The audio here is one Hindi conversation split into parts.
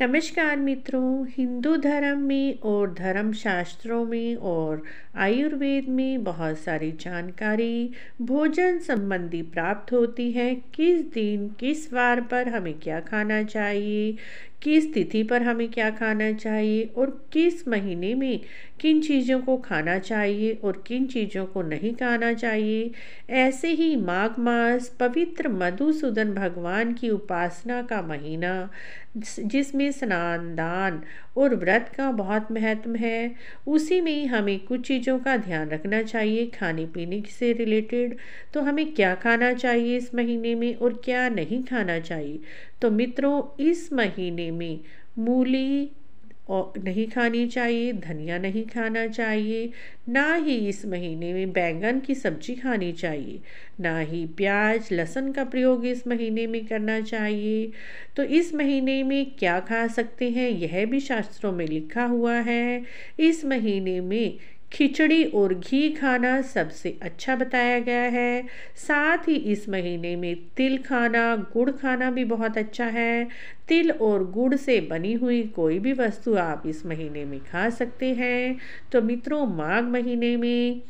नमस्कार मित्रों हिंदू धर्म में और धर्म शास्त्रों में और आयुर्वेद में बहुत सारी जानकारी भोजन संबंधी प्राप्त होती है किस दिन किस वार पर हमें क्या खाना चाहिए किस तिथि पर हमें क्या खाना चाहिए और किस महीने में किन चीज़ों को खाना चाहिए और किन चीज़ों को नहीं खाना चाहिए ऐसे ही माघ मास पवित्र मधुसूदन भगवान की उपासना का महीना जिसमें स्नान दान और व्रत का बहुत महत्व है उसी में हमें कुछ चीज़ों का ध्यान रखना चाहिए खाने पीने से रिलेटेड तो हमें क्या खाना चाहिए इस महीने में और क्या नहीं खाना चाहिए तो मित्रों इस महीने में मूली और नहीं खानी चाहिए धनिया नहीं खाना चाहिए ना ही इस महीने में बैंगन की सब्जी खानी चाहिए ना ही प्याज लहसुन का प्रयोग इस महीने में करना चाहिए तो इस महीने में क्या खा सकते हैं यह भी शास्त्रों में लिखा हुआ है इस महीने में खिचड़ी और घी खाना सबसे अच्छा बताया गया है साथ ही इस महीने में तिल खाना गुड़ खाना भी बहुत अच्छा है तिल और गुड़ से बनी हुई कोई भी वस्तु आप इस महीने में खा सकते हैं तो मित्रों माघ महीने में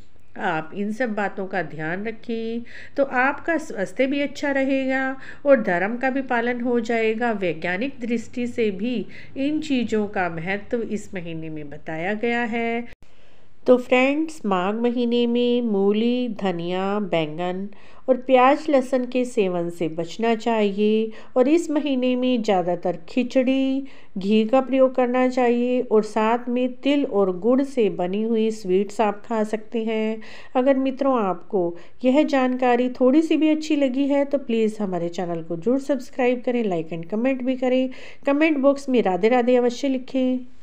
आप इन सब बातों का ध्यान रखें तो आपका स्वास्थ्य भी अच्छा रहेगा और धर्म का भी पालन हो जाएगा वैज्ञानिक दृष्टि से भी इन चीज़ों का महत्व इस महीने में बताया गया है तो फ्रेंड्स माघ महीने में मूली धनिया बैंगन और प्याज लहसुन के सेवन से बचना चाहिए और इस महीने में ज़्यादातर खिचड़ी घी का प्रयोग करना चाहिए और साथ में तिल और गुड़ से बनी हुई स्वीट्स आप खा सकते हैं अगर मित्रों आपको यह जानकारी थोड़ी सी भी अच्छी लगी है तो प्लीज़ हमारे चैनल को जरूर सब्सक्राइब करें लाइक एंड कमेंट भी करें कमेंट बॉक्स में राधे राधे अवश्य लिखें